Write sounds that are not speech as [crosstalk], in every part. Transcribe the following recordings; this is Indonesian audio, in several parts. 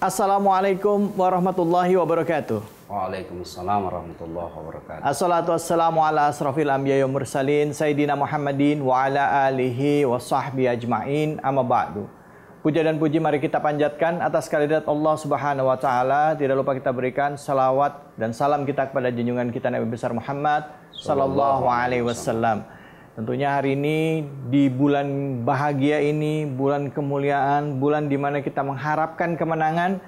Assalamualaikum warahmatullahi wabarakatuh. Waalaikumsalam warahmatullahi wabarakatuh. Assalatu wassalamu ala asrafil anbiya wa mursalin sayyidina Muhammadin wa ala alihi wa sahbihi ajmain amma ba'du. Puja dan puji mari kita panjatkan atas kehadirat Allah Subhanahu wa taala. Tidak lupa kita berikan salawat dan salam kita kepada junjungan kita Nabi besar Muhammad sallallahu alaihi wasallam. Wa Tentunya hari ini di bulan bahagia ini, bulan kemuliaan, bulan di mana kita mengharapkan kemenangan,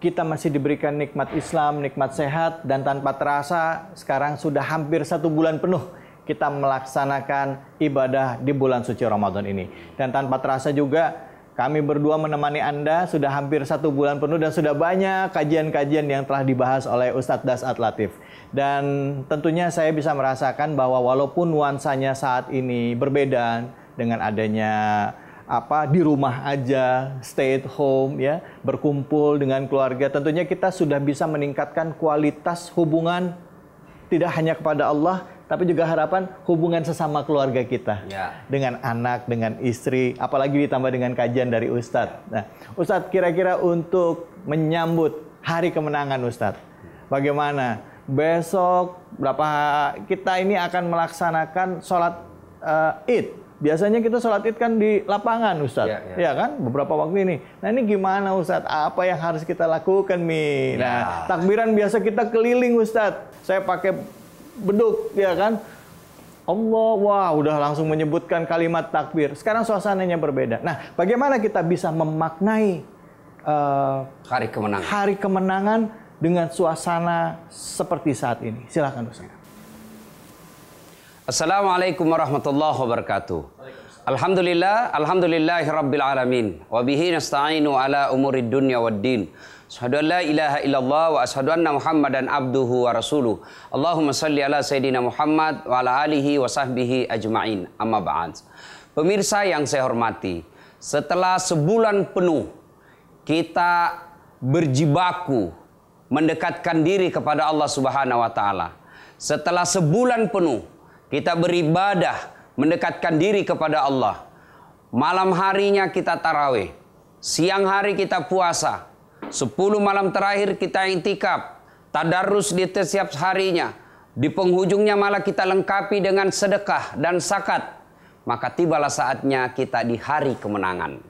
kita masih diberikan nikmat Islam, nikmat sehat, dan tanpa terasa sekarang sudah hampir satu bulan penuh kita melaksanakan ibadah di bulan suci Ramadan ini. Dan tanpa terasa juga kami berdua menemani Anda sudah hampir satu bulan penuh dan sudah banyak kajian-kajian yang telah dibahas oleh Ustadz Das Atlatif. Dan tentunya saya bisa merasakan bahwa walaupun nuansanya saat ini berbeda dengan adanya apa di rumah aja, stay at home ya, berkumpul dengan keluarga, tentunya kita sudah bisa meningkatkan kualitas hubungan tidak hanya kepada Allah tapi juga harapan hubungan sesama keluarga kita ya. dengan anak, dengan istri, apalagi ditambah dengan kajian dari Ustadz. Nah, Ustadz kira-kira untuk menyambut hari kemenangan Ustadz, bagaimana besok berapa kita ini akan melaksanakan sholat uh, id. Biasanya kita sholat id kan di lapangan Ustadz, ya, ya. ya kan? Beberapa waktu ini. Nah ini gimana Ustadz? Apa yang harus kita lakukan Mi? Ya. Nah takbiran biasa kita keliling Ustadz. Saya pakai beduk ya kan? Allah, wah udah langsung menyebutkan kalimat takbir. Sekarang suasananya berbeda. Nah bagaimana kita bisa memaknai uh, hari kemenangan? Hari kemenangan dengan suasana seperti saat ini? Silahkan Ustaz. Assalamualaikum warahmatullahi wabarakatuh. Alhamdulillah, alhamdulillahi rabbil alamin. Wa bihi nasta'inu ala umurid dunya wa din. Ashhadu an la ilaha illallah wa ashhadu anna Muhammadan abduhu wa rasuluh. Allahumma salli ala sayidina Muhammad wa ala alihi wa sahbihi ajma'in. Amma ba'd. Pemirsa yang saya hormati, setelah sebulan penuh kita berjibaku mendekatkan diri kepada Allah Subhanahu wa taala. Setelah sebulan penuh kita beribadah mendekatkan diri kepada Allah. Malam harinya kita tarawih, siang hari kita puasa, sepuluh malam terakhir kita intikap, tadarus di setiap harinya. Di penghujungnya malah kita lengkapi dengan sedekah dan sakat. Maka tibalah saatnya kita di hari kemenangan.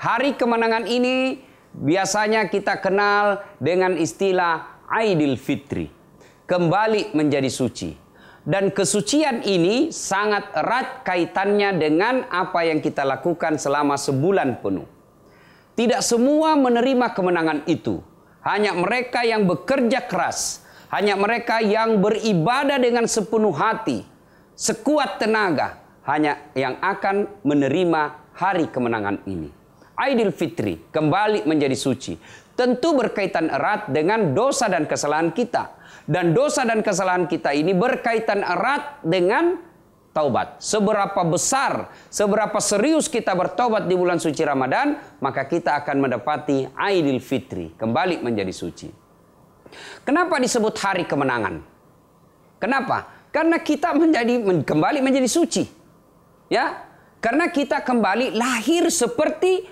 Hari kemenangan ini Biasanya kita kenal dengan istilah Aidil Fitri. Kembali menjadi suci. Dan kesucian ini sangat erat kaitannya dengan apa yang kita lakukan selama sebulan penuh. Tidak semua menerima kemenangan itu. Hanya mereka yang bekerja keras. Hanya mereka yang beribadah dengan sepenuh hati. Sekuat tenaga. Hanya yang akan menerima hari kemenangan ini. Aidil Fitri kembali menjadi suci tentu berkaitan erat dengan dosa dan kesalahan kita. Dan dosa dan kesalahan kita ini berkaitan erat dengan taubat. Seberapa besar, seberapa serius kita bertobat di bulan suci Ramadan, maka kita akan mendapati Aidil Fitri, kembali menjadi suci. Kenapa disebut hari kemenangan? Kenapa? Karena kita menjadi kembali menjadi suci. Ya, karena kita kembali lahir seperti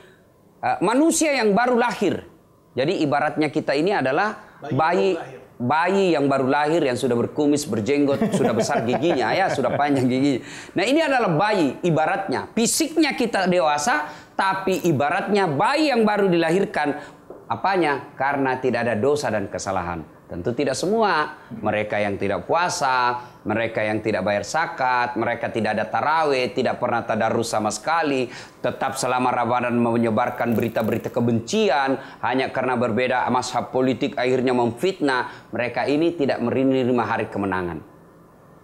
Eh, manusia yang baru lahir. Jadi ibaratnya kita ini adalah bayi bayi, bayi yang baru lahir yang sudah berkumis, berjenggot, sudah besar giginya ya, sudah panjang giginya. Nah, ini adalah bayi ibaratnya. Fisiknya kita dewasa, tapi ibaratnya bayi yang baru dilahirkan apanya? Karena tidak ada dosa dan kesalahan. Tentu tidak semua. Mereka yang tidak puasa, mereka yang tidak bayar zakat, mereka tidak ada tarawih, tidak pernah tadarus sama sekali, tetap selama Ramadan menyebarkan berita-berita kebencian hanya karena berbeda mazhab politik akhirnya memfitnah. Mereka ini tidak menerima hari kemenangan.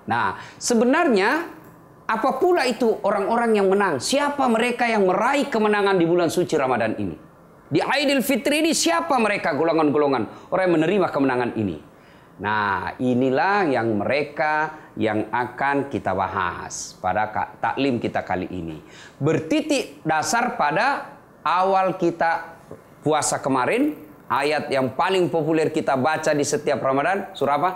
Nah, sebenarnya apa pula itu orang-orang yang menang? Siapa mereka yang meraih kemenangan di bulan suci Ramadan ini? Di Aidil Fitri ini siapa mereka golongan-golongan orang yang menerima kemenangan ini? Nah, inilah yang mereka yang akan kita bahas pada taklim kita kali ini. Bertitik dasar pada awal kita puasa kemarin, ayat yang paling populer kita baca di setiap Ramadan, surah apa?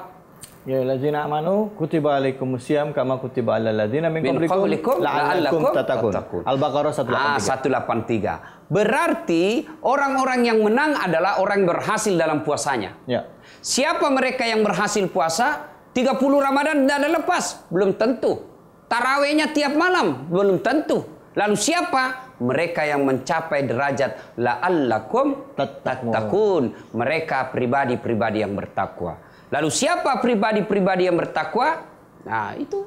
Ya lazina amanu kutiba siyam kama kutiba alal ladzina min qablikum la'allakum tattaqun. Al-Baqarah 183. 183. Ah, Berarti orang-orang yang menang adalah orang yang berhasil dalam puasanya. Ya. Siapa mereka yang berhasil puasa? 30 Ramadan tidak ada lepas, belum tentu. Tarawehnya tiap malam, belum tentu. Lalu siapa? Mereka yang mencapai derajat la'allakum tattaqun. Mereka pribadi-pribadi yang bertakwa. Lalu siapa pribadi-pribadi yang bertakwa? Nah itu.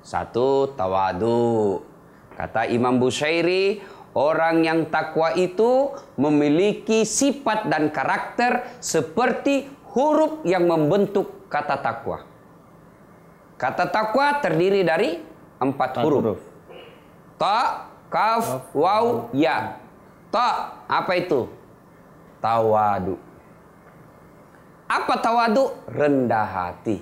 Satu, tawadu. Kata Imam Bushairi, orang yang takwa itu memiliki sifat dan karakter seperti huruf yang membentuk kata takwa. Kata takwa terdiri dari empat huruf. huruf. Ta, kaf, waw, ya. Ta, apa itu? Tawadu. Apa tawadu? Rendah hati.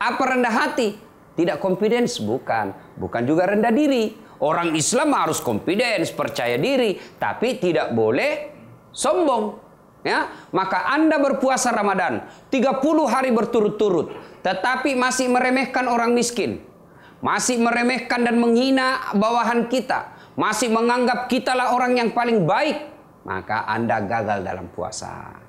Apa rendah hati? Tidak confidence, bukan. Bukan juga rendah diri. Orang Islam harus confidence, percaya diri, tapi tidak boleh sombong. Ya, maka Anda berpuasa Ramadan 30 hari berturut-turut, tetapi masih meremehkan orang miskin. Masih meremehkan dan menghina bawahan kita, masih menganggap kitalah orang yang paling baik, maka Anda gagal dalam puasa.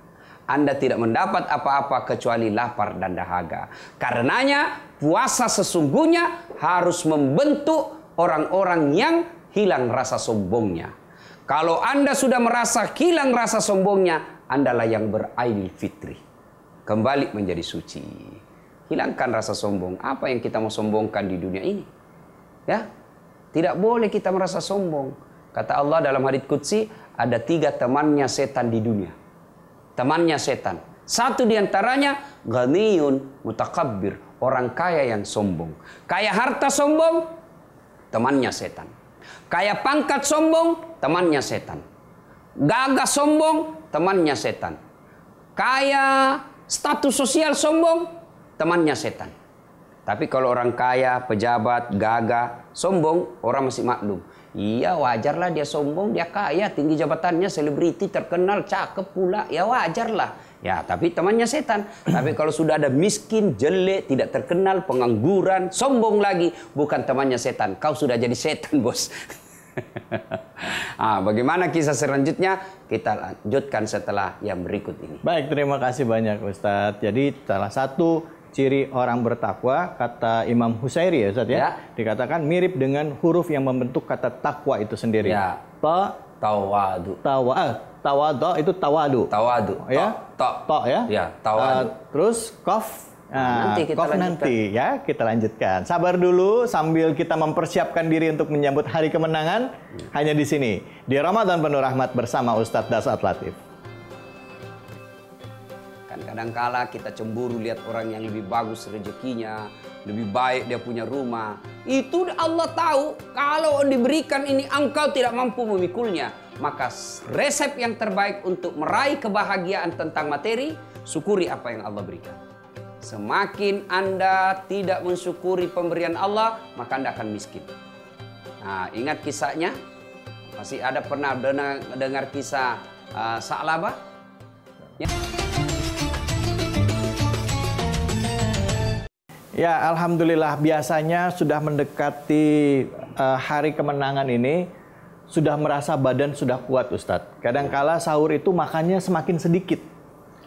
Anda tidak mendapat apa-apa kecuali lapar dan dahaga. Karenanya puasa sesungguhnya harus membentuk orang-orang yang hilang rasa sombongnya. Kalau Anda sudah merasa hilang rasa sombongnya, Andalah yang beraidil fitri. Kembali menjadi suci. Hilangkan rasa sombong. Apa yang kita mau sombongkan di dunia ini? Ya, tidak boleh kita merasa sombong. Kata Allah dalam hadits kudsi ada tiga temannya setan di dunia temannya setan. Satu di antaranya ghaniyun mutakabbir, orang kaya yang sombong. Kaya harta sombong, temannya setan. Kaya pangkat sombong, temannya setan. Gagah sombong, temannya setan. Kaya status sosial sombong, temannya setan. Tapi kalau orang kaya, pejabat, gagah, sombong, orang masih maklum. Iya wajarlah dia sombong, dia kaya, tinggi jabatannya, selebriti, terkenal, cakep pula. Ya wajarlah. Ya tapi temannya setan. tapi kalau sudah ada miskin, jelek, tidak terkenal, pengangguran, sombong lagi. Bukan temannya setan. Kau sudah jadi setan bos. [laughs] ah, bagaimana kisah selanjutnya? Kita lanjutkan setelah yang berikut ini. Baik, terima kasih banyak Ustadz. Jadi salah satu ciri orang bertakwa kata Imam Husairi ya Ustaz ya, ya. dikatakan mirip dengan huruf yang membentuk kata takwa itu sendiri. Ya. Ta tawadu. Tawa eh, tawadu itu tawadu. Tawadu. Ta, oh, ya. Ta, ta ya. Ya, tawadu. Uh, terus kof Nah, nanti kita kof nanti ya kita lanjutkan. Sabar dulu sambil kita mempersiapkan diri untuk menyambut hari kemenangan hmm. hanya di sini di Ramadan penuh rahmat bersama Ustadz Dasat Latif. Kadangkala kita cemburu lihat orang yang lebih bagus rezekinya, lebih baik dia punya rumah. Itu Allah tahu kalau diberikan ini engkau tidak mampu memikulnya. Maka resep yang terbaik untuk meraih kebahagiaan tentang materi, syukuri apa yang Allah berikan. Semakin Anda tidak mensyukuri pemberian Allah, maka Anda akan miskin. Nah, ingat kisahnya? Masih ada pernah dengar, dengar kisah uh, Sa'labah? Ya. Ya, alhamdulillah biasanya sudah mendekati uh, hari kemenangan ini sudah merasa badan sudah kuat Ustadz. Kadangkala sahur itu makannya semakin sedikit.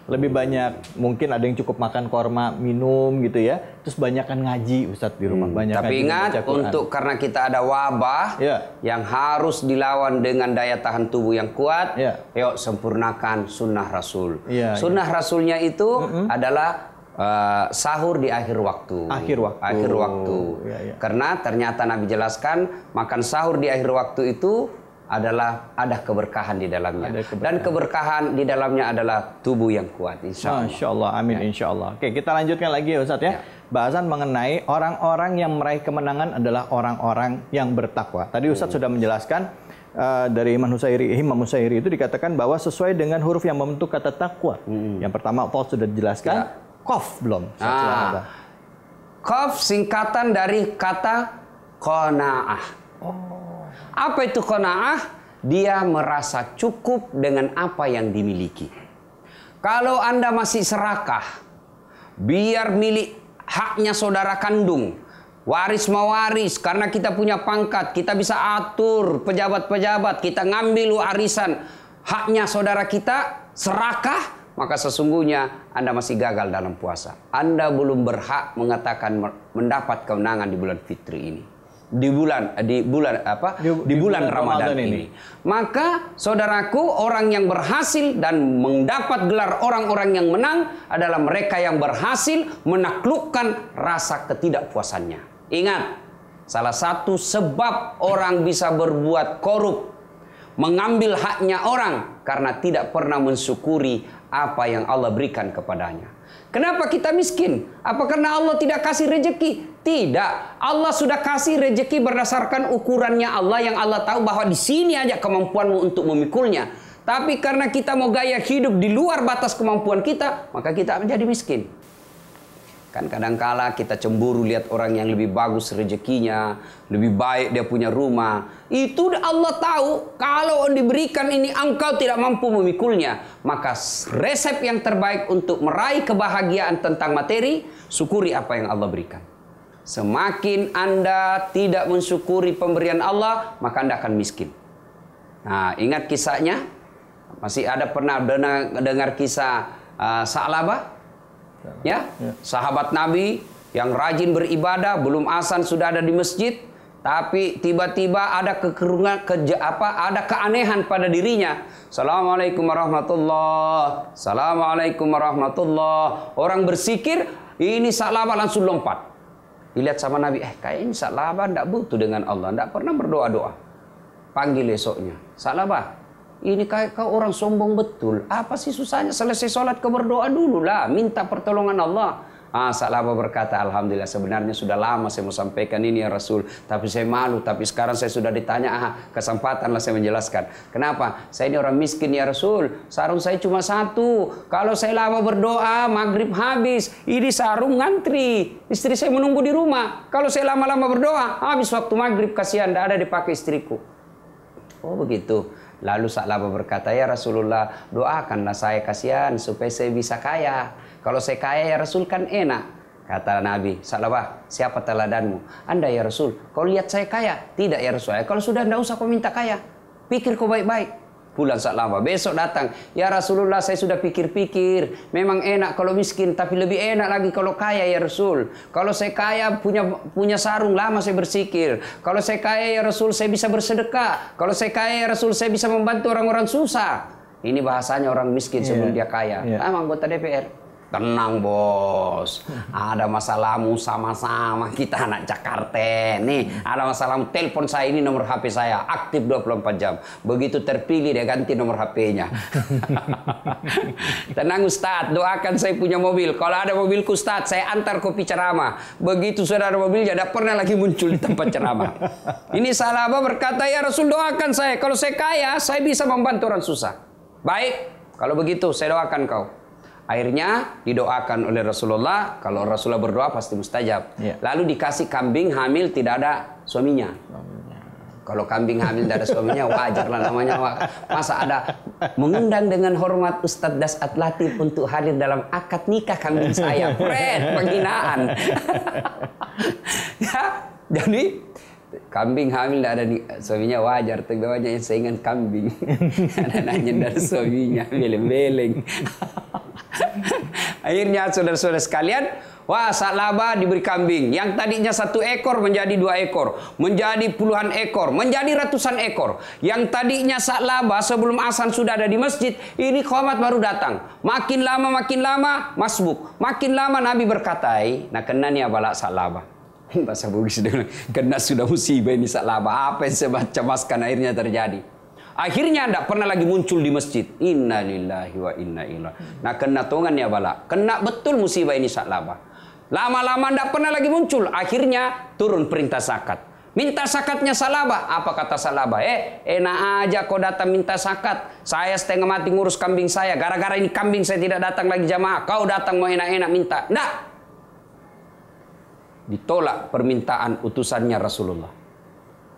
Lebih banyak mungkin ada yang cukup makan korma, minum gitu ya. Terus banyak kan ngaji Ustadz di rumah hmm. banyak. Tapi ingat untuk karena kita ada wabah ya. yang harus dilawan dengan daya tahan tubuh yang kuat. Ya. Yuk sempurnakan sunnah Rasul. Ya, ya. sunnah ya. Rasulnya itu mm -hmm. adalah Eh, sahur di akhir waktu. Akhir waktu. Akhir waktu. Ya, ya. Karena ternyata Nabi jelaskan makan sahur di akhir waktu itu adalah ada keberkahan di dalamnya. keberkahan. Dan keberkahan di dalamnya adalah tubuh yang kuat. Insya Allah. Insya Allah. Amin. Ya. Insya Allah. Oke, kita lanjutkan lagi ya Ustadz ya. ya. Bahasan mengenai orang-orang yang meraih kemenangan adalah orang-orang yang bertakwa. Tadi hmm. Ustadz hmm. sudah menjelaskan uh, dari Imam Husairi, Imam Husairi itu dikatakan bahwa sesuai dengan huruf yang membentuk kata takwa. Hmm. Yang pertama Paul sudah dijelaskan, ya kof belum? Ah. Kof singkatan dari kata konaah. Oh. Apa itu konaah? Dia merasa cukup dengan apa yang dimiliki. Kalau Anda masih serakah, biar milik haknya saudara kandung, waris mewaris karena kita punya pangkat, kita bisa atur pejabat-pejabat, kita ngambil warisan haknya saudara kita, serakah maka sesungguhnya Anda masih gagal dalam puasa. Anda belum berhak mengatakan mendapat kemenangan di bulan Fitri ini. Di bulan eh, di bulan apa? Di, di bulan, bulan Ramadan, Ramadan ini. ini. Maka saudaraku, orang yang berhasil dan mendapat gelar orang-orang yang menang adalah mereka yang berhasil menaklukkan rasa ketidakpuasannya. Ingat, salah satu sebab orang bisa berbuat korup mengambil haknya orang karena tidak pernah mensyukuri apa yang Allah berikan kepadanya. Kenapa kita miskin? Apa karena Allah tidak kasih rejeki? Tidak. Allah sudah kasih rejeki berdasarkan ukurannya Allah yang Allah tahu bahwa di sini aja kemampuanmu untuk memikulnya. Tapi karena kita mau gaya hidup di luar batas kemampuan kita, maka kita menjadi miskin. Kan kadangkala kita cemburu lihat orang yang lebih bagus rezekinya, lebih baik dia punya rumah. Itu Allah tahu kalau diberikan ini engkau tidak mampu memikulnya. Maka resep yang terbaik untuk meraih kebahagiaan tentang materi, syukuri apa yang Allah berikan. Semakin Anda tidak mensyukuri pemberian Allah, maka Anda akan miskin. Nah, ingat kisahnya? Masih ada pernah dengar, kisah uh, Sa'labah? Ya? ya, sahabat Nabi yang rajin beribadah, belum asan sudah ada di masjid, tapi tiba-tiba ada kekerungan ke, apa ada keanehan pada dirinya. Assalamualaikum warahmatullah. Assalamualaikum warahmatullah. Orang bersikir ini salah langsung lompat. Dilihat sama Nabi, eh kayaknya salawat tidak butuh dengan Allah, tidak pernah berdoa-doa. Panggil esoknya, salawat. Ini kayak kau orang sombong betul. Apa sih susahnya selesai sholat kau berdoa dulu lah. Minta pertolongan Allah. Ah, Salama berkata, Alhamdulillah sebenarnya sudah lama saya mau sampaikan ini ya Rasul. Tapi saya malu, tapi sekarang saya sudah ditanya, ah, lah saya menjelaskan. Kenapa? Saya ini orang miskin ya Rasul. Sarung saya cuma satu. Kalau saya lama berdoa, maghrib habis. Ini sarung ngantri. Istri saya menunggu di rumah. Kalau saya lama-lama berdoa, habis waktu maghrib, kasihan, tidak ada dipakai istriku. Oh begitu. Lalu Sa'labah berkata, ya Rasulullah doakanlah saya kasihan supaya saya bisa kaya. Kalau saya kaya ya Rasul kan enak. Kata Nabi, Sa'labah siapa teladanmu? Anda ya Rasul, kau lihat saya kaya? Tidak ya Rasul, kalau sudah tidak usah kau minta kaya. Pikir kau baik-baik bulan lama Besok datang, ya Rasulullah saya sudah pikir-pikir, memang enak kalau miskin, tapi lebih enak lagi kalau kaya ya Rasul. Kalau saya kaya punya punya sarung lama saya bersikir. Kalau saya kaya ya Rasul saya bisa bersedekah. Kalau saya kaya ya Rasul saya bisa membantu orang-orang susah. Ini bahasanya orang miskin yeah. sebelum dia kaya. Yeah. Sama anggota DPR. Tenang bos, ada masalahmu sama-sama kita anak Jakarta. Nih, ada masalahmu telepon saya ini nomor HP saya aktif 24 jam. Begitu terpilih dia ganti nomor HP-nya. [laughs] Tenang Ustadz, doakan saya punya mobil. Kalau ada mobilku Ustadz, saya antar kopi ceramah. Begitu sudah ada mobil, tidak pernah lagi muncul di tempat ceramah. Ini salah apa berkata, ya Rasul doakan saya. Kalau saya kaya, saya bisa membantu orang susah. Baik, kalau begitu saya doakan kau. Akhirnya didoakan oleh Rasulullah. Kalau Rasulullah berdoa pasti mustajab. Yeah. Lalu dikasih kambing hamil tidak ada suaminya. Kalau kambing hamil tidak ada suaminya wajar lah namanya. Masa ada mengundang dengan hormat Ustadz Dasat Latif untuk hadir dalam akad nikah kambing saya. Fred, penghinaan. [laughs] ya, jadi kambing hamil ada di suaminya wajar tapi banyak yang saingan kambing [laughs] nanya dari suaminya beleng-beleng akhirnya saudara-saudara sekalian wah saat laba diberi kambing yang tadinya satu ekor menjadi dua ekor menjadi puluhan ekor menjadi ratusan ekor yang tadinya saat laba sebelum asan sudah ada di masjid ini khomat baru datang makin lama makin lama masbuk makin lama nabi berkata nah kenanya balak saat laba? [laughs] Bahasa Bugis dengan kena sudah musibah ini salah apa yang saya cemaskan akhirnya terjadi. Akhirnya tidak pernah lagi muncul di masjid. Inna lillahi wa inna ilaihi. Nah kena tongan ya bala. Kena betul musibah ini laba Lama-lama tidak pernah lagi muncul. Akhirnya turun perintah zakat. Minta zakatnya salaba. Apa kata salaba? Eh, enak aja kau datang minta zakat. Saya setengah mati ngurus kambing saya. Gara-gara ini kambing saya tidak datang lagi jamaah. Kau datang mau enak-enak minta. Enggak ditolak permintaan utusannya Rasulullah.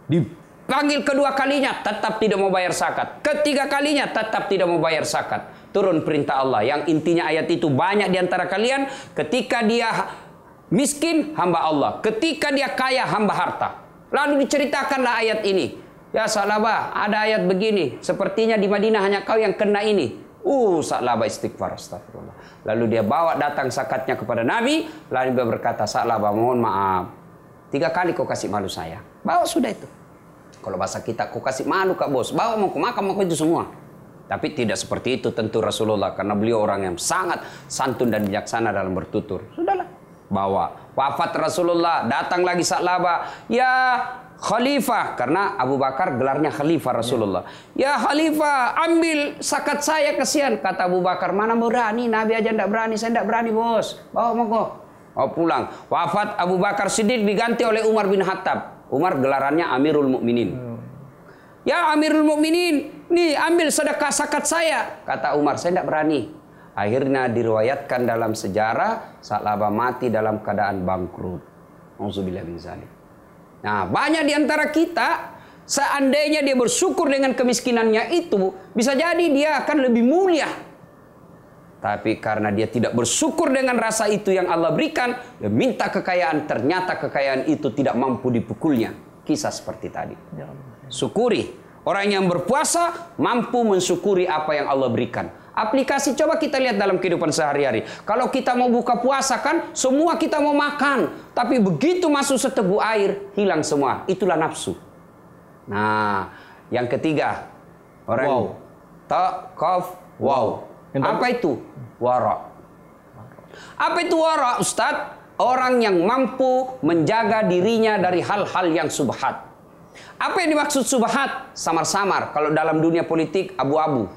Dipanggil kedua kalinya tetap tidak mau bayar zakat. Ketiga kalinya tetap tidak mau bayar zakat. Turun perintah Allah yang intinya ayat itu banyak di antara kalian ketika dia miskin hamba Allah, ketika dia kaya hamba harta. Lalu diceritakanlah ayat ini. Ya sahabat, ada ayat begini. Sepertinya di Madinah hanya kau yang kena ini. Uh, laba istighfar astagfirullah. Lalu dia bawa datang sakatnya kepada Nabi, lalu dia berkata, "Sa'laba, mohon maaf. Tiga kali kau kasih malu saya." Bawa sudah itu. Kalau bahasa kita, kau kasih malu Kak Bos. Bawa mau makan mau itu semua. Tapi tidak seperti itu tentu Rasulullah karena beliau orang yang sangat santun dan bijaksana dalam bertutur. Sudahlah, bawa. Wafat Rasulullah, datang lagi Sa'laba. Ya, Khalifah karena Abu Bakar gelarnya Khalifah Rasulullah. Ya, ya Khalifah, ambil sakat saya kasihan kata Abu Bakar. Mana berani? Nabi aja ndak berani, saya ndak berani, Bos. Bawa monggo. Oh pulang. Wafat Abu Bakar Siddiq diganti oleh Umar bin Khattab. Umar gelarannya Amirul Mukminin. Ya Amirul Mukminin, nih ambil sedekah sakat saya. Kata Umar, saya ndak berani. Akhirnya diriwayatkan dalam sejarah saat Sa'labah mati dalam keadaan bangkrut. Nauzubillah bin zalim. Nah, banyak di antara kita seandainya dia bersyukur dengan kemiskinannya itu, bisa jadi dia akan lebih mulia. Tapi karena dia tidak bersyukur dengan rasa itu yang Allah berikan, dia minta kekayaan, ternyata kekayaan itu tidak mampu dipukulnya. Kisah seperti tadi. Ya Syukuri. Orang yang berpuasa mampu mensyukuri apa yang Allah berikan. Aplikasi coba kita lihat dalam kehidupan sehari-hari. Kalau kita mau buka puasa kan semua kita mau makan. Tapi begitu masuk seteguk air hilang semua. Itulah nafsu. Nah yang ketiga. Orang wow. Takaf wow. Apa itu? warok? Apa itu warok, Ustadz? Orang yang mampu menjaga dirinya dari hal-hal yang subhat. Apa yang dimaksud subhat? Samar-samar. Kalau dalam dunia politik abu-abu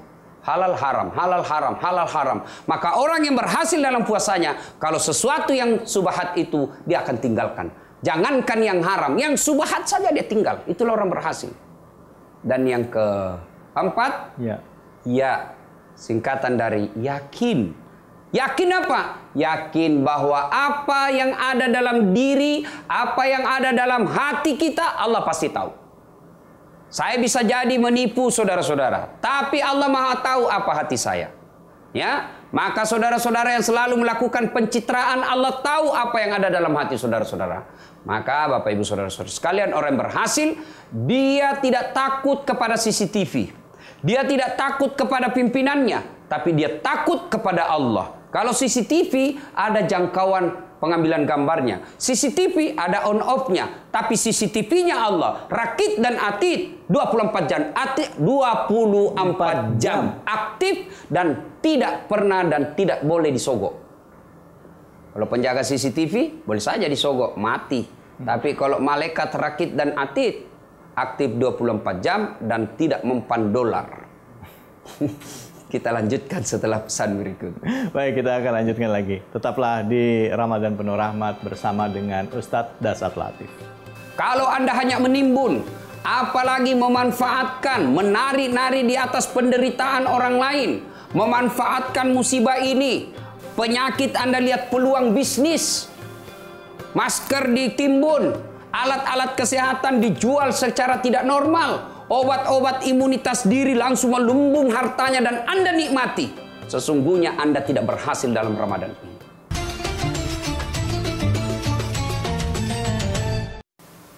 halal haram, halal haram, halal haram. Maka orang yang berhasil dalam puasanya, kalau sesuatu yang subahat itu dia akan tinggalkan. Jangankan yang haram, yang subahat saja dia tinggal. Itulah orang berhasil. Dan yang keempat, ya, ya singkatan dari yakin. Yakin apa? Yakin bahwa apa yang ada dalam diri, apa yang ada dalam hati kita, Allah pasti tahu. Saya bisa jadi menipu saudara-saudara, tapi Allah Maha tahu apa hati saya. Ya, maka saudara-saudara yang selalu melakukan pencitraan Allah tahu apa yang ada dalam hati saudara-saudara. Maka Bapak Ibu saudara-saudara sekalian orang yang berhasil dia tidak takut kepada CCTV. Dia tidak takut kepada pimpinannya, tapi dia takut kepada Allah. Kalau CCTV ada jangkauan pengambilan gambarnya. CCTV ada on off-nya, tapi CCTV-nya Allah, rakit dan atid. 24 jam aktif 24 jam aktif dan tidak pernah dan tidak boleh disogok. Kalau penjaga CCTV boleh saja disogok mati. Tapi kalau malaikat rakit dan atid aktif 24 jam dan tidak mempan dolar. [laughs] kita lanjutkan setelah pesan berikut. Baik, kita akan lanjutkan lagi. Tetaplah di Ramadan Penuh Rahmat bersama dengan Ustadz Dasat Latif. Kalau Anda hanya menimbun apalagi memanfaatkan, menari-nari di atas penderitaan orang lain, memanfaatkan musibah ini, penyakit Anda lihat peluang bisnis, masker ditimbun, alat-alat kesehatan dijual secara tidak normal, obat-obat imunitas diri langsung melumbung hartanya dan Anda nikmati. Sesungguhnya Anda tidak berhasil dalam Ramadan ini.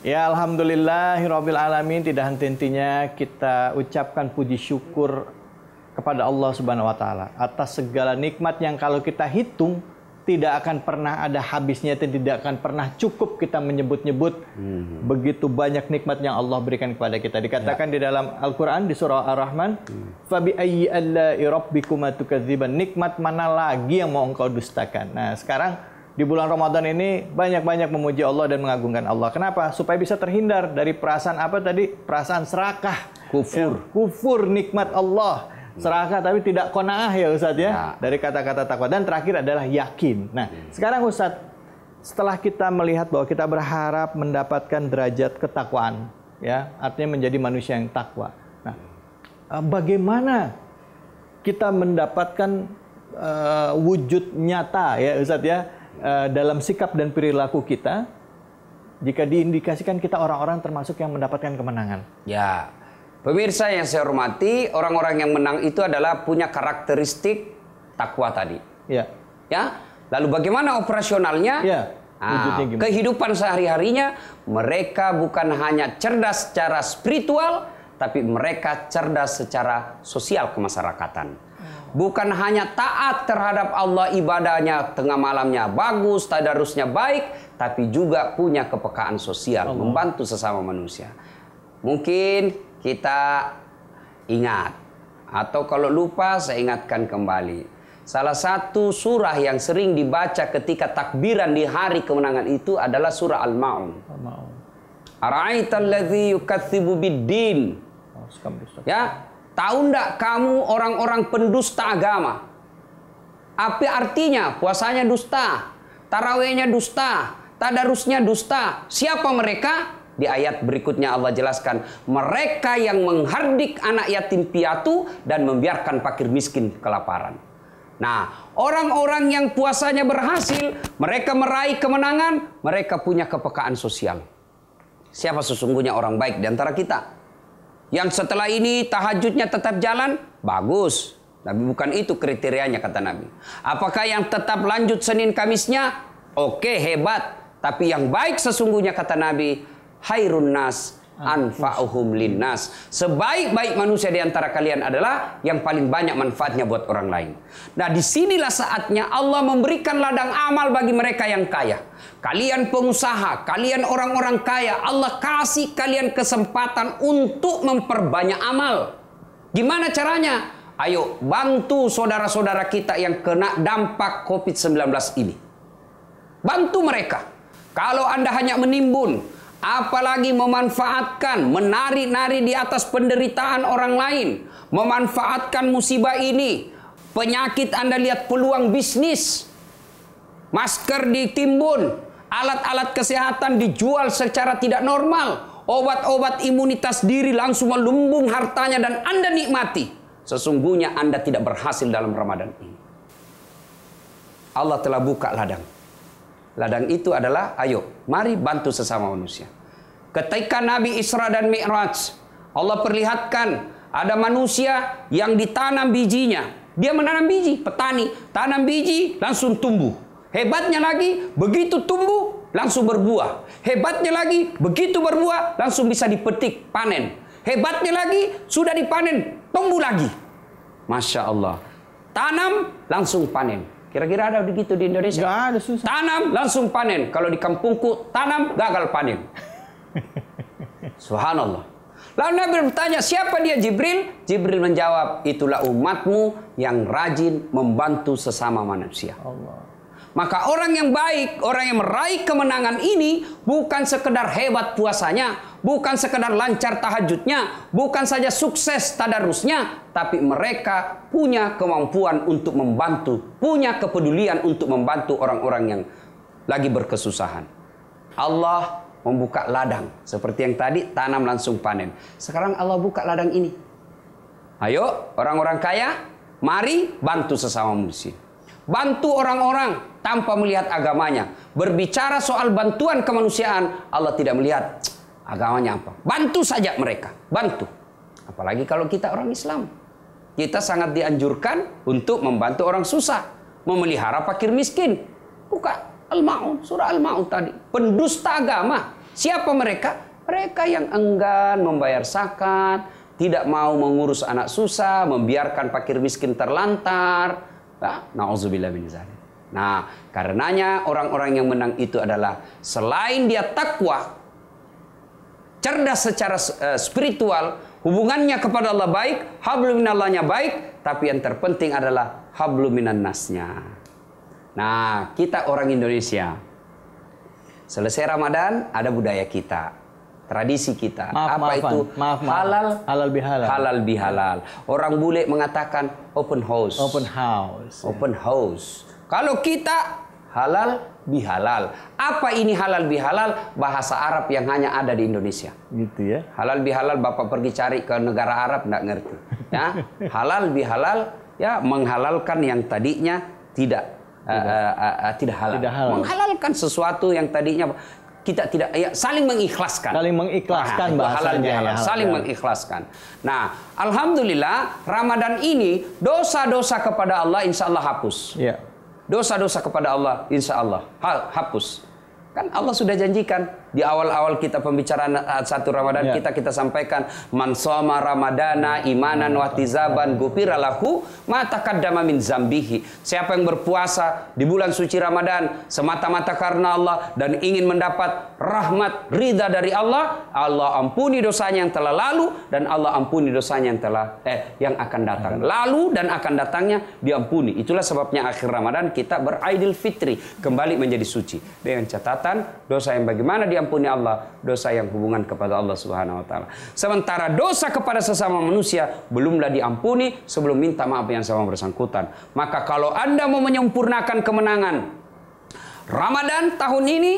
Ya Alhamdulillah, Hirobil alamin tidak henti-hentinya kita ucapkan puji syukur kepada Allah Subhanahu wa taala atas segala nikmat yang kalau kita hitung tidak akan pernah ada habisnya dan tidak akan pernah cukup kita menyebut-nyebut hmm. begitu banyak nikmat yang Allah berikan kepada kita. Dikatakan ya. di dalam Al-Qur'an di surah Ar-Rahman, hmm. "Fabi ayyi allahi rabbikuma Nikmat mana lagi yang mau engkau dustakan? Nah, sekarang di bulan Ramadan ini banyak-banyak memuji Allah dan mengagungkan Allah. Kenapa? Supaya bisa terhindar dari perasaan apa tadi? Perasaan serakah, kufur, ya, kufur nikmat Allah. Serakah tapi tidak konaah ya ustadz ya. ya. Dari kata-kata takwa dan terakhir adalah yakin. Nah, hmm. sekarang ustadz, setelah kita melihat bahwa kita berharap mendapatkan derajat ketakwaan ya, artinya menjadi manusia yang takwa. Nah, eh, bagaimana kita mendapatkan uh, wujud nyata ya ustadz ya Eh, dalam sikap dan perilaku kita jika diindikasikan kita orang-orang termasuk yang mendapatkan kemenangan. Ya. Pemirsa yang saya hormati, orang-orang yang menang itu adalah punya karakteristik takwa tadi. Ya. Ya. Lalu bagaimana operasionalnya? Ya. Nah, kehidupan sehari-harinya mereka bukan hanya cerdas secara spiritual, tapi mereka cerdas secara sosial kemasyarakatan. Bukan hanya taat terhadap Allah ibadahnya tengah malamnya bagus, tadarusnya baik, tapi juga punya kepekaan sosial, Allah. membantu sesama manusia. Mungkin kita ingat atau kalau lupa saya ingatkan kembali. Salah satu surah yang sering dibaca ketika takbiran di hari kemenangan itu adalah surah Al-Maun. Al-Maun. Ara'aital oh, Ya, Tahu ndak kamu orang-orang pendusta agama? Apa artinya puasanya dusta, tarawehnya dusta, tadarusnya dusta? Siapa mereka? Di ayat berikutnya Allah jelaskan, mereka yang menghardik anak yatim piatu dan membiarkan fakir miskin kelaparan. Nah, orang-orang yang puasanya berhasil, mereka meraih kemenangan, mereka punya kepekaan sosial. Siapa sesungguhnya orang baik di antara kita? Yang setelah ini tahajudnya tetap jalan? Bagus. Tapi bukan itu kriterianya kata Nabi. Apakah yang tetap lanjut Senin Kamisnya? Oke, hebat. Tapi yang baik sesungguhnya kata Nabi, hairun nas anfa'uhum linnas. Sebaik-baik manusia di antara kalian adalah yang paling banyak manfaatnya buat orang lain. Nah, disinilah saatnya Allah memberikan ladang amal bagi mereka yang kaya. Kalian pengusaha, kalian orang-orang kaya, Allah kasih kalian kesempatan untuk memperbanyak amal. Gimana caranya? Ayo bantu saudara-saudara kita yang kena dampak COVID-19 ini. Bantu mereka. Kalau Anda hanya menimbun, apalagi memanfaatkan, menari-nari di atas penderitaan orang lain, memanfaatkan musibah ini, penyakit Anda lihat peluang bisnis, masker ditimbun, alat-alat kesehatan dijual secara tidak normal, obat-obat imunitas diri langsung melumbung hartanya dan Anda nikmati. Sesungguhnya Anda tidak berhasil dalam Ramadan ini. Allah telah buka ladang. Ladang itu adalah ayo mari bantu sesama manusia. Ketika Nabi Isra dan Mi'raj Allah perlihatkan ada manusia yang ditanam bijinya. Dia menanam biji, petani, tanam biji langsung tumbuh. Hebatnya lagi begitu tumbuh langsung berbuah. Hebatnya lagi begitu berbuah langsung bisa dipetik, panen. Hebatnya lagi sudah dipanen, tumbuh lagi. Masya Allah. Tanam langsung panen. Kira-kira ada begitu di Indonesia? Gak ada susah. Tanam langsung panen. Kalau di kampungku tanam gagal panen. [laughs] Subhanallah. Lalu Nabi bertanya siapa dia Jibril? Jibril menjawab itulah umatmu yang rajin membantu sesama manusia. Allah. Maka orang yang baik, orang yang meraih kemenangan ini bukan sekedar hebat puasanya, bukan sekedar lancar tahajudnya, bukan saja sukses tadarusnya, tapi mereka punya kemampuan untuk membantu, punya kepedulian untuk membantu orang-orang yang lagi berkesusahan. Allah membuka ladang seperti yang tadi tanam langsung panen. Sekarang Allah buka ladang ini. Ayo orang-orang kaya, mari bantu sesama muslim. Bantu orang-orang tanpa melihat agamanya. Berbicara soal bantuan kemanusiaan, Allah tidak melihat agamanya apa. Bantu saja mereka, bantu. Apalagi kalau kita orang Islam. Kita sangat dianjurkan untuk membantu orang susah, memelihara fakir miskin. Buka Al-Maun, surah Al-Maun tadi. Pendusta agama. Siapa mereka? Mereka yang enggan membayar zakat, tidak mau mengurus anak susah, membiarkan fakir miskin terlantar, Nah, min zalim. Nah, karenanya orang-orang yang menang itu adalah selain dia takwa, cerdas secara eh, spiritual, hubungannya kepada Allah baik, habluminallahnya baik, tapi yang terpenting adalah habluminan minannasnya. Nah, kita orang Indonesia. Selesai Ramadan, ada budaya kita tradisi kita. Maaf, apa maafan. itu maaf, maaf. halal halal bihalal. Halal bihalal. Orang bule mengatakan open house. Open house. Open house. Kalau kita halal bihalal. Apa ini halal bihalal? Bahasa Arab yang hanya ada di Indonesia. Gitu ya. Halal bihalal Bapak pergi cari ke negara Arab enggak ngerti. [laughs] Ya, halal bihalal ya menghalalkan yang tadinya tidak tidak, uh, uh, uh, tidak halal. Tidak halal. Menghalalkan sesuatu yang tadinya kita tidak ya, saling mengikhlaskan. Saling mengikhlaskan nah, bahasanya. Halal, ya, halal, saling ya. mengikhlaskan. Nah, alhamdulillah Ramadan ini dosa-dosa kepada Allah insya Allah hapus. Ya. Dosa-dosa kepada Allah insya Allah hapus. Kan Allah sudah janjikan di awal-awal kita pembicaraan eh, satu Ramadan yeah. kita kita sampaikan mansoma ramadana imanan watizaban gupira lahu matakaddama min zambihi siapa yang berpuasa di bulan suci Ramadan semata-mata karena Allah dan ingin mendapat rahmat ridha dari Allah Allah ampuni dosanya yang telah lalu dan Allah ampuni dosanya yang telah eh yang akan datang ya. lalu dan akan datangnya diampuni itulah sebabnya akhir Ramadan kita beraidil fitri kembali menjadi suci dengan catatan dosa yang bagaimana dia diampuni Allah, dosa yang hubungan kepada Allah Subhanahu wa taala. Sementara dosa kepada sesama manusia belumlah diampuni sebelum minta maaf yang sama bersangkutan. Maka kalau Anda mau menyempurnakan kemenangan Ramadan tahun ini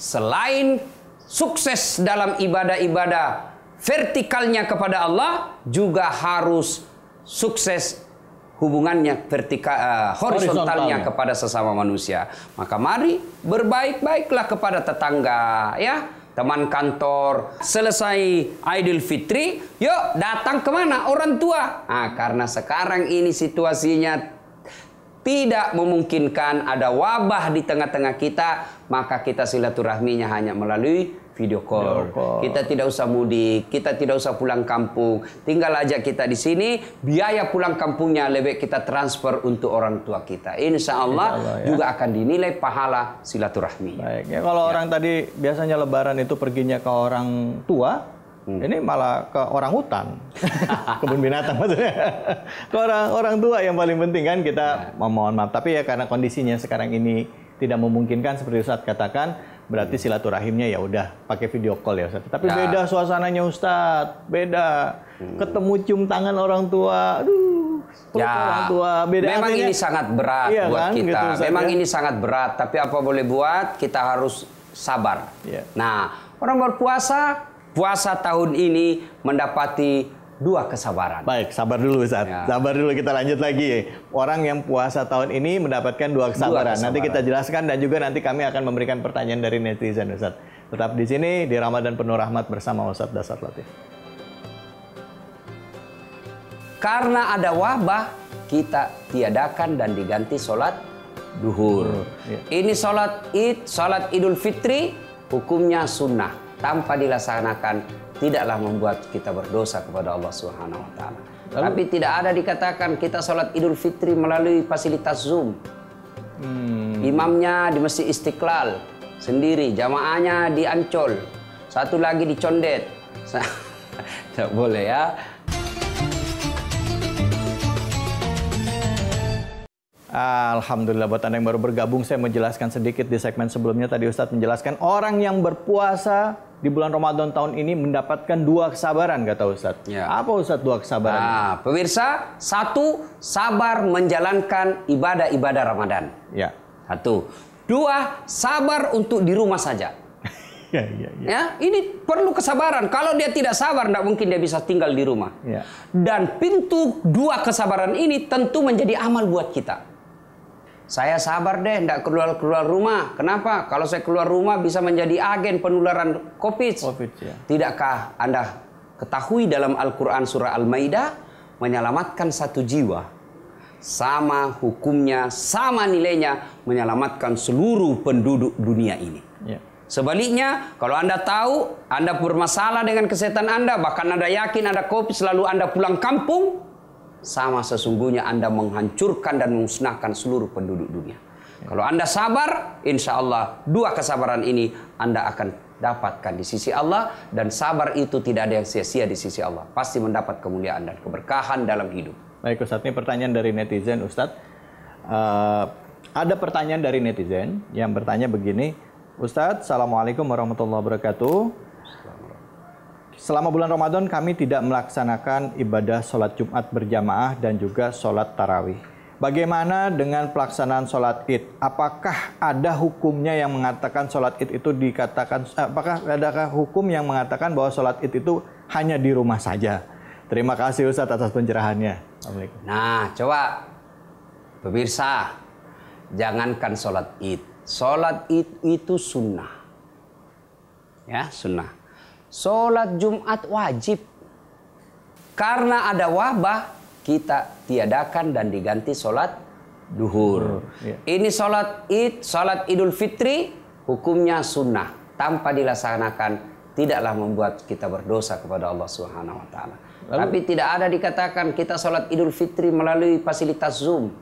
selain sukses dalam ibadah-ibadah vertikalnya kepada Allah juga harus sukses hubungannya vertikal uh, eh, horizontalnya horizontalnya kepada sesama manusia. Maka mari berbaik-baiklah kepada tetangga, ya, teman kantor. Selesai Idul Fitri, yuk datang kemana orang tua. Nah, karena sekarang ini situasinya tidak memungkinkan ada wabah di tengah-tengah kita, maka kita silaturahminya hanya melalui video call. video call. Kita tidak usah mudik, kita tidak usah pulang kampung. Tinggal aja kita di sini, biaya pulang kampungnya lebih kita transfer untuk orang tua kita. Insya Allah, Insya Allah ya. juga akan dinilai pahala silaturahmi. Baik. Ya, kalau ya. orang tadi biasanya lebaran itu perginya ke orang tua, Hmm. Ini malah ke orang hutan, [laughs] kebun binatang maksudnya. ke orang orang tua yang paling penting kan kita ya. memohon maaf. Tapi ya karena kondisinya sekarang ini tidak memungkinkan seperti Ustadz katakan, berarti iya. silaturahimnya ya udah pakai video call ya Ustaz. Tapi ya. beda suasananya Ustaz, beda. Hmm. Ketemu cium tangan orang tua, aduh, ya. orang tua beda. Memang ini sangat berat iya buat kan? kita. Gitu, Memang ya? ini sangat berat, tapi apa boleh buat? Kita harus sabar. Ya. Nah, orang berpuasa, puasa tahun ini mendapati dua kesabaran. Baik, sabar dulu Ustaz. Ya. Sabar dulu kita lanjut lagi. Orang yang puasa tahun ini mendapatkan dua kesabaran. dua kesabaran. Nanti kita jelaskan dan juga nanti kami akan memberikan pertanyaan dari netizen Ustaz. Tetap di sini di Ramadan penuh rahmat bersama Ustaz Dasar Latif. Karena ada wabah, kita tiadakan dan diganti sholat duhur. Ya. Ini sholat id, sholat idul fitri, hukumnya sunnah tanpa dilaksanakan tidaklah membuat kita berdosa kepada Allah Subhanahu wa taala. Tapi tidak ada dikatakan kita sholat Idul Fitri melalui fasilitas Zoom. Hmm. Imamnya di Masjid Istiqlal sendiri, jamaahnya di Ancol, satu lagi di Condet. [laughs] Tidak boleh ya. Alhamdulillah buat Anda yang baru bergabung saya menjelaskan sedikit di segmen sebelumnya tadi Ustadz menjelaskan orang yang berpuasa di bulan Ramadan tahun ini mendapatkan dua kesabaran kata Ustadz. Ya. Apa Ustadz dua kesabaran? Nah, pemirsa, satu sabar menjalankan ibadah-ibadah Ramadan. Ya. Satu. Dua, sabar untuk di rumah saja. [laughs] ya, ya, ya. ya, ini perlu kesabaran. Kalau dia tidak sabar, tidak mungkin dia bisa tinggal di rumah. Ya. Dan pintu dua kesabaran ini tentu menjadi amal buat kita. Saya sabar deh, tidak keluar-keluar rumah. Kenapa? Kalau saya keluar rumah bisa menjadi agen penularan COVID. COVID ya. Tidakkah Anda ketahui dalam Al-Quran Surah Al-Ma'idah, menyelamatkan satu jiwa, sama hukumnya, sama nilainya menyelamatkan seluruh penduduk dunia ini. Ya. Sebaliknya, kalau Anda tahu Anda bermasalah dengan kesehatan Anda, bahkan Anda yakin Anda COVID, selalu Anda pulang kampung, sama sesungguhnya Anda menghancurkan dan memusnahkan seluruh penduduk dunia. Kalau Anda sabar, insya Allah dua kesabaran ini Anda akan dapatkan di sisi Allah dan sabar itu tidak ada yang sia-sia di sisi Allah. Pasti mendapat kemuliaan dan keberkahan dalam hidup. Baik Ustadz, ini pertanyaan dari netizen Ustadz. Uh, ada pertanyaan dari netizen yang bertanya begini, Ustadz, Assalamualaikum warahmatullahi wabarakatuh. Selama bulan Ramadan kami tidak melaksanakan ibadah sholat Jumat berjamaah dan juga sholat tarawih. Bagaimana dengan pelaksanaan sholat id? Apakah ada hukumnya yang mengatakan sholat id itu dikatakan? Eh, apakah adakah hukum yang mengatakan bahwa sholat id itu hanya di rumah saja? Terima kasih Ustadz atas pencerahannya. Nah, coba pemirsa, jangankan sholat id, sholat id itu sunnah, ya sunnah Sholat Jumat wajib. Karena ada wabah, kita tiadakan dan diganti sholat duhur. yeah. Ini sholat id, sholat idul fitri, hukumnya sunnah. Tanpa dilaksanakan, tidaklah membuat kita berdosa kepada Allah Subhanahu Wa Taala. Tapi tidak ada dikatakan kita sholat idul fitri melalui fasilitas zoom.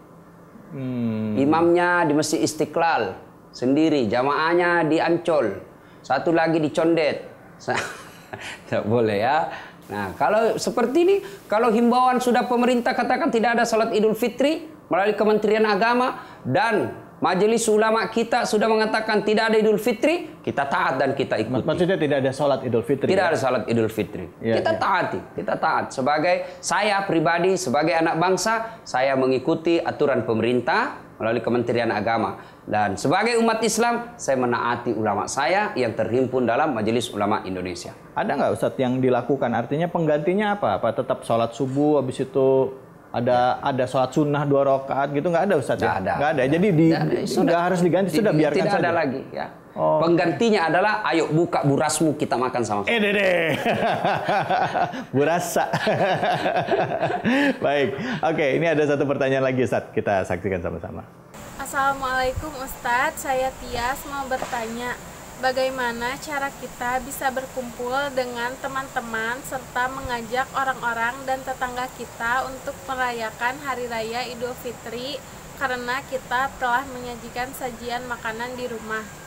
Hmm. Imamnya di masjid Istiqlal sendiri, jamaahnya di Ancol, satu lagi di Condet, [laughs] Tidak boleh ya. Nah, kalau seperti ini, kalau himbauan sudah pemerintah katakan tidak ada salat Idul Fitri melalui Kementerian Agama dan Majelis ulama kita sudah mengatakan tidak ada Idul Fitri, kita taat dan kita ikuti. Maksudnya tidak ada salat Idul Fitri. Tidak ya? ada salat Idul Fitri. Ya, kita ya. taati, kita taat. Sebagai saya pribadi, sebagai anak bangsa, saya mengikuti aturan pemerintah, melalui Kementerian Agama. Dan sebagai umat Islam, saya menaati ulama saya yang terhimpun dalam Majelis Ulama Indonesia. Ada nggak Ustadz yang dilakukan? Artinya penggantinya apa? Apa tetap sholat subuh, habis itu ada ada sholat sunnah dua rakaat gitu nggak ada Ustadz ya? Nggak ada. Nggak ada. Ya? Jadi di, sudah harus diganti, sudah biarkan tidak saja. Tidak ada lagi ya. Oh. Penggantinya adalah ayo buka burasmu kita makan sama Eh deh. [laughs] Burasa. [laughs] Baik. Oke, ini ada satu pertanyaan lagi Ustaz. Kita saksikan sama-sama. Assalamualaikum Ustadz, saya Tias mau bertanya bagaimana cara kita bisa berkumpul dengan teman-teman serta mengajak orang-orang dan tetangga kita untuk merayakan Hari Raya Idul Fitri karena kita telah menyajikan sajian makanan di rumah.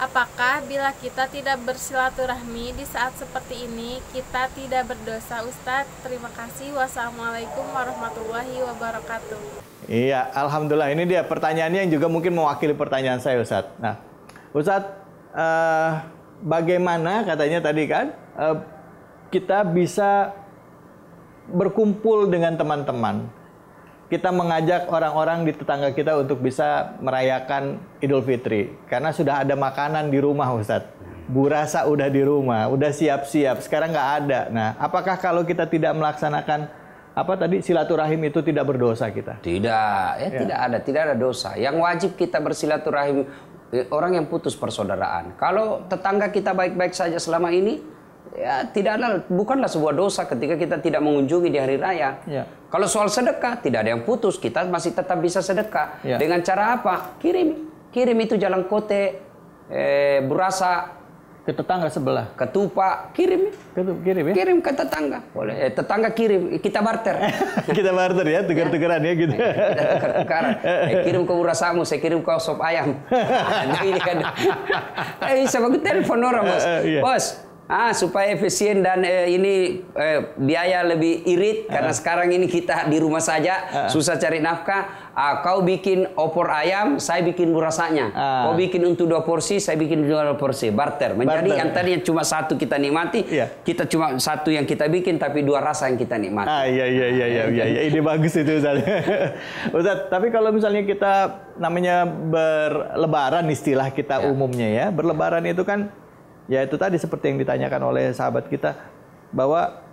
Apakah bila kita tidak bersilaturahmi di saat seperti ini, kita tidak berdosa Ustadz? Terima kasih. Wassalamualaikum warahmatullahi wabarakatuh. Iya, Alhamdulillah. Ini dia pertanyaannya yang juga mungkin mewakili pertanyaan saya Ustadz. Nah, Ustadz, eh, bagaimana katanya tadi kan, eh, kita bisa berkumpul dengan teman-teman kita mengajak orang-orang di tetangga kita untuk bisa merayakan Idul Fitri karena sudah ada makanan di rumah Ustadz. Burasa udah di rumah, udah siap-siap. Sekarang nggak ada. Nah, apakah kalau kita tidak melaksanakan apa tadi silaturahim itu tidak berdosa kita? Tidak, ya, ya. tidak ada, tidak ada dosa. Yang wajib kita bersilaturahim eh, orang yang putus persaudaraan. Kalau tetangga kita baik-baik saja selama ini, ya tidak ada bukanlah sebuah dosa ketika kita tidak mengunjungi di hari raya. Ya. Kalau soal sedekah tidak ada yang putus, kita masih tetap bisa sedekah. Ya. Dengan cara apa? Kirim kirim itu jalan kote eh, berasa ke tetangga sebelah. ketupa kirim. Ketup, kirim ya. Kirim ke tetangga. Boleh. Eh, tetangga kirim, kita barter. [laughs] kita barter ya, tukar-tukaran ya gitu. Eh, kita tukar Eh, kirim ke urasamu, saya kirim ke sop ayam. [laughs] Nah, ini kan. Eh, sama telepon orang, Bos. Eh, eh, iya. Bos, Ah, supaya efisien dan eh, ini eh, biaya lebih irit uh. karena sekarang ini kita di rumah saja uh. susah cari nafkah. Ah, kau bikin opor ayam, saya bikin burasanya. Uh. Ah. Kau bikin untuk dua porsi, saya bikin dua porsi. Barter. Menjadi Barter. yang tadinya cuma satu kita nikmati, yeah. kita cuma satu yang kita bikin tapi dua rasa yang kita nikmati. Ah, iya iya iya iya iya. iya. Ini bagus itu Ustaz. [laughs] Ustaz, tapi kalau misalnya kita namanya berlebaran istilah kita yeah. umumnya ya. Berlebaran itu kan ya itu tadi seperti yang ditanyakan oleh sahabat kita bahwa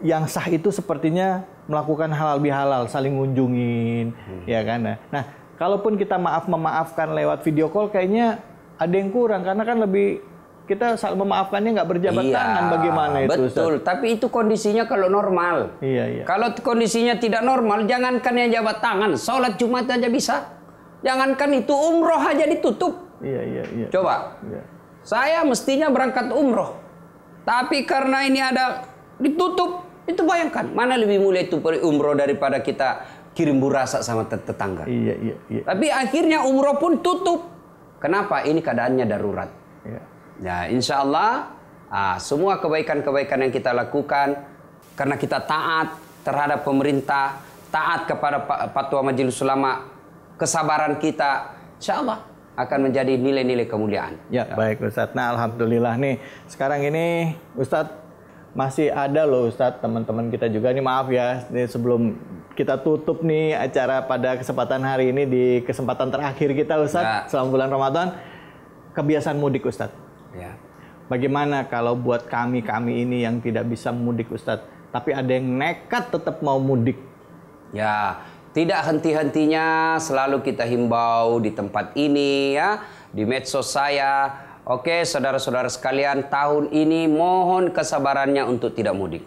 yang sah itu sepertinya melakukan halal bihalal saling ngunjungin hmm. ya kan nah, nah kalaupun kita maaf memaafkan lewat video call kayaknya ada yang kurang karena kan lebih kita saat memaafkannya nggak berjabat iya, tangan bagaimana itu betul Ustaz? tapi itu kondisinya kalau normal iya, iya. kalau kondisinya tidak normal jangankan yang jabat tangan sholat jumat aja bisa jangankan itu umroh aja ditutup iya iya iya coba iya. Saya mestinya berangkat umroh. Tapi karena ini ada ditutup, itu bayangkan. Mana lebih mulia itu umroh daripada kita kirim burasa sama tetangga. Iya, iya, iya. Tapi akhirnya umroh pun tutup. Kenapa? Ini keadaannya darurat. Iya. Ya, insya Allah ah, semua kebaikan-kebaikan yang kita lakukan karena kita taat terhadap pemerintah, taat kepada patwa majelis ulama, kesabaran kita, insya Allah akan menjadi nilai-nilai kemuliaan. Ya, ya. baik Ustadz. Nah, alhamdulillah nih sekarang ini Ustadz masih ada loh Ustadz teman-teman kita juga nih maaf ya nih sebelum kita tutup nih acara pada kesempatan hari ini di kesempatan terakhir kita Ustadz ya. selama bulan Ramadan kebiasaan mudik Ustadz. Ya. Bagaimana kalau buat kami-kami ini yang tidak bisa mudik Ustadz tapi ada yang nekat tetap mau mudik? Ya, tidak henti-hentinya selalu kita himbau di tempat ini ya, di medsos saya. Oke, saudara-saudara sekalian, tahun ini mohon kesabarannya untuk tidak mudik.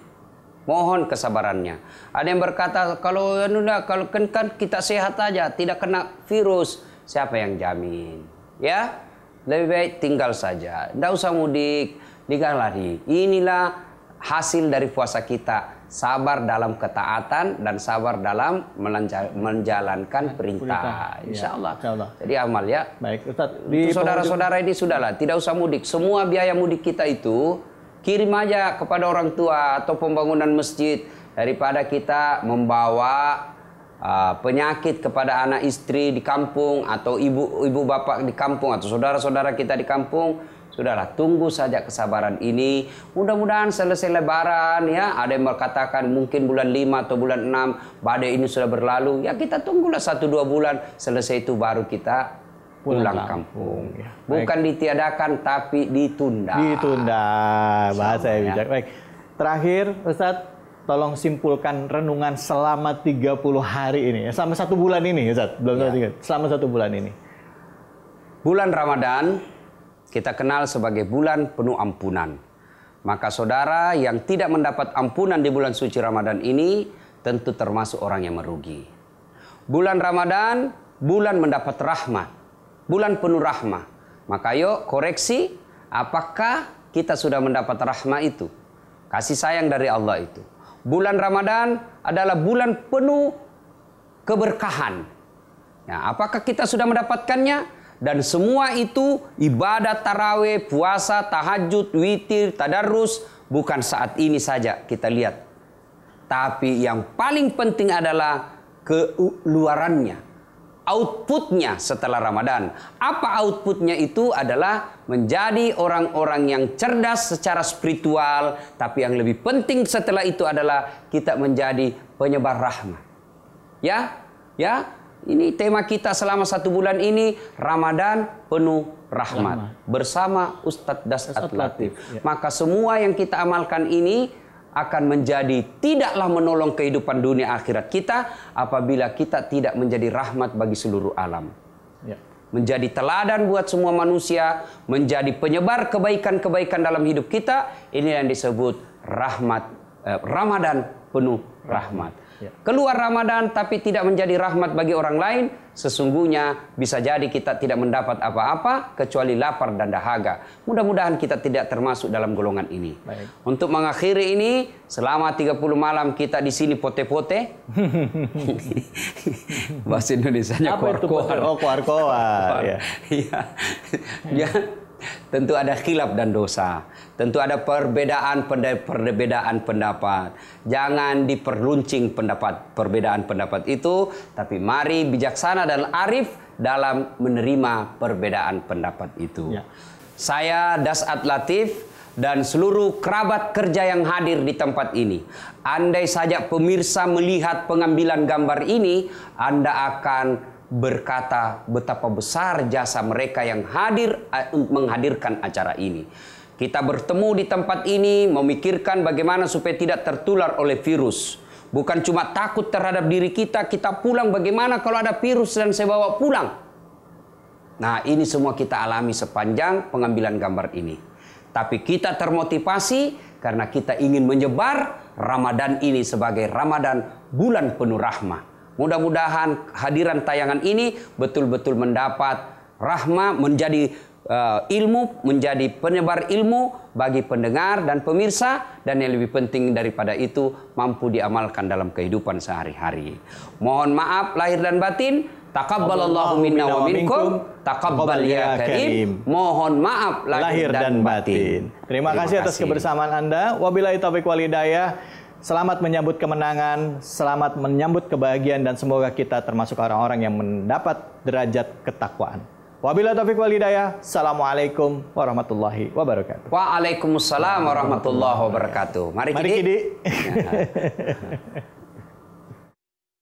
Mohon kesabarannya. Ada yang berkata kalau nuna kalau kan, kan kita sehat aja, tidak kena virus. Siapa yang jamin? Ya, lebih baik tinggal saja. Tidak usah mudik, tinggal lari. Inilah hasil dari puasa kita sabar dalam ketaatan dan sabar dalam menjalankan nah, perintah. Ya, insya, Allah. insya Allah. Jadi amal ya. Baik, Ustaz. Di saudara-saudara ini sudahlah, tidak usah mudik. Semua biaya mudik kita itu kirim aja kepada orang tua atau pembangunan masjid daripada kita membawa uh, penyakit kepada anak istri di kampung atau ibu ibu bapak di kampung atau saudara-saudara kita di kampung Sudahlah, tunggu saja kesabaran ini. Mudah-mudahan selesai lebaran ya. Ada yang berkatakan mungkin bulan 5 atau bulan 6 badai ini sudah berlalu. Ya kita tunggulah 1 2 bulan selesai itu baru kita pulang kampung. Ya. Bukan ditiadakan tapi ditunda. Ditunda. Bahasa yang ya. bijak. Baik. Terakhir Ustadz tolong simpulkan renungan selama 30 hari ini ya. Selama satu bulan ini Ustadz. Belum ya. Selama satu bulan ini. Bulan Ramadan kita kenal sebagai bulan penuh ampunan. Maka saudara yang tidak mendapat ampunan di bulan suci Ramadan ini tentu termasuk orang yang merugi. Bulan Ramadan, bulan mendapat rahmat. Bulan penuh rahmat. Maka yuk koreksi apakah kita sudah mendapat rahmat itu. Kasih sayang dari Allah itu. Bulan Ramadan adalah bulan penuh keberkahan. Ya, apakah kita sudah mendapatkannya? Dan semua itu ibadah taraweh, puasa, tahajud, witir, tadarus bukan saat ini saja kita lihat. Tapi yang paling penting adalah keluarannya, outputnya setelah Ramadan. Apa outputnya itu adalah menjadi orang-orang yang cerdas secara spiritual, tapi yang lebih penting setelah itu adalah kita menjadi penyebar rahmat. Ya, ya, ini tema kita selama satu bulan ini Ramadan penuh rahmat Lama. bersama Ustadz Dasat Latif. Ya. Maka semua yang kita amalkan ini akan menjadi tidaklah menolong kehidupan dunia akhirat kita apabila kita tidak menjadi rahmat bagi seluruh alam. Ya. Menjadi teladan buat semua manusia, menjadi penyebar kebaikan-kebaikan dalam hidup kita, ini yang disebut rahmat eh, Ramadan penuh rahmat. Ya. Keluar Ramadan tapi tidak menjadi rahmat bagi orang lain, sesungguhnya bisa jadi kita tidak mendapat apa-apa kecuali lapar dan dahaga. Mudah-mudahan kita tidak termasuk dalam golongan ini. Baik. Untuk mengakhiri ini, selama 30 malam kita di sini pote-pote. [laughs] Bahasa Indonesia-nya kuar-kuar. Oh, kuar-kuar. ya. Tentu ada khilaf dan dosa. Tentu ada perbedaan perbedaan pendapat. Jangan diperluncing pendapat perbedaan pendapat itu, tapi mari bijaksana dan arif dalam menerima perbedaan pendapat itu. Ya. Saya Dasat Latif dan seluruh kerabat kerja yang hadir di tempat ini. Andai saja pemirsa melihat pengambilan gambar ini, Anda akan berkata betapa besar jasa mereka yang hadir eh, menghadirkan acara ini. Kita bertemu di tempat ini memikirkan bagaimana supaya tidak tertular oleh virus. Bukan cuma takut terhadap diri kita, kita pulang bagaimana kalau ada virus dan saya bawa pulang. Nah ini semua kita alami sepanjang pengambilan gambar ini. Tapi kita termotivasi karena kita ingin menyebar Ramadan ini sebagai Ramadan bulan penuh rahmah. Mudah-mudahan hadiran tayangan ini betul-betul mendapat rahmah menjadi uh, ilmu, menjadi penyebar ilmu bagi pendengar dan pemirsa dan yang lebih penting daripada itu mampu diamalkan dalam kehidupan sehari-hari. Mohon maaf lahir dan batin. Takabbalallahu minna wa minkum, takabbal ya, ya karim. Mohon maaf lahir, lahir dan, dan batin. Terima, Terima kasih atas kebersamaan Anda. Wabillahi taufik wal hidayah. Selamat menyambut kemenangan, selamat menyambut kebahagiaan dan semoga kita termasuk orang-orang yang mendapat derajat ketakwaan. Wabillahi taufik wal hidayah. Assalamualaikum warahmatullahi wabarakatuh. Waalaikumsalam warahmatullahi wabarakatuh. Mari, Mari kidi. Nah. [laughs]